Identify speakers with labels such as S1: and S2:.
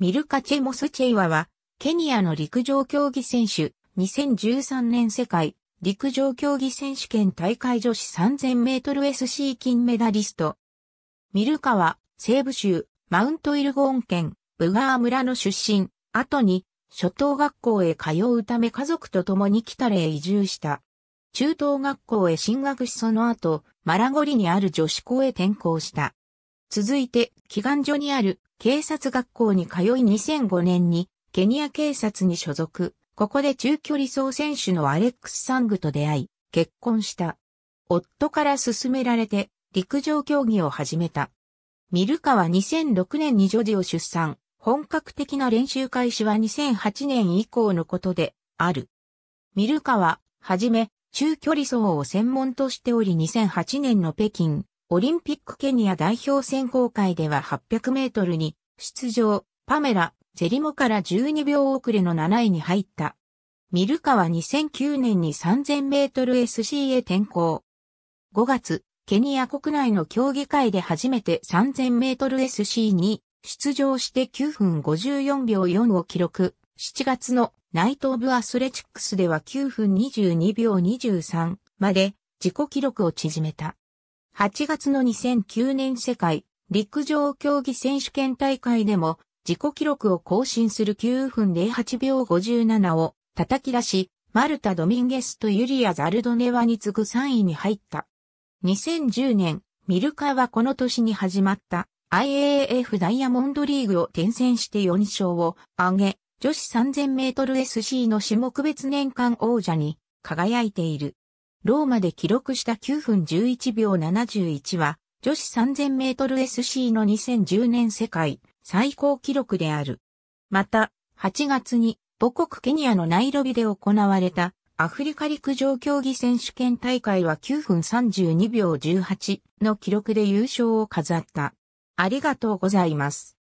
S1: ミルカ・チェモス・チェイワは、ケニアの陸上競技選手、2013年世界陸上競技選手権大会女子3000メートル SC 金メダリスト。ミルカは、西部州、マウントイルゴーン県、ブガー村の出身、後に、初等学校へ通うため家族と共に北レへ移住した。中等学校へ進学しその後、マラゴリにある女子校へ転校した。続いて、祈願所にある警察学校に通い2005年にケニア警察に所属。ここで中距離走選手のアレックス・サングと出会い、結婚した。夫から勧められて陸上競技を始めた。ミルカは2006年に女児を出産。本格的な練習開始は2008年以降のことである。ミルカは、はじめ、中距離走を専門としており2008年の北京、オリンピックケニア代表選考会では800メートルに出場、パメラ、ジェリモから12秒遅れの7位に入った。ミルカは2009年に3000メートル SC へ転向。5月、ケニア国内の競技会で初めて3000メートル SC に出場して9分54秒4を記録。7月のナイト・オブ・アスレチックスでは9分22秒23まで自己記録を縮めた。8月の2009年世界陸上競技選手権大会でも自己記録を更新する9分08秒57を叩き出し、マルタ・ドミンゲスとユリア・ザルドネワに次ぐ3位に入った。2010年、ミルカはこの年に始まった IAF ダイヤモンドリーグを転戦して4勝を挙げ、女子3000メートル SC の種目別年間王者に輝いている。ローマで記録した9分11秒71は、女子3000メートル SC の2010年世界最高記録である。また、8月に母国ケニアのナイロビで行われたアフリカ陸上競技選手権大会は9分32秒18の記録で優勝を飾った。ありがとうございます。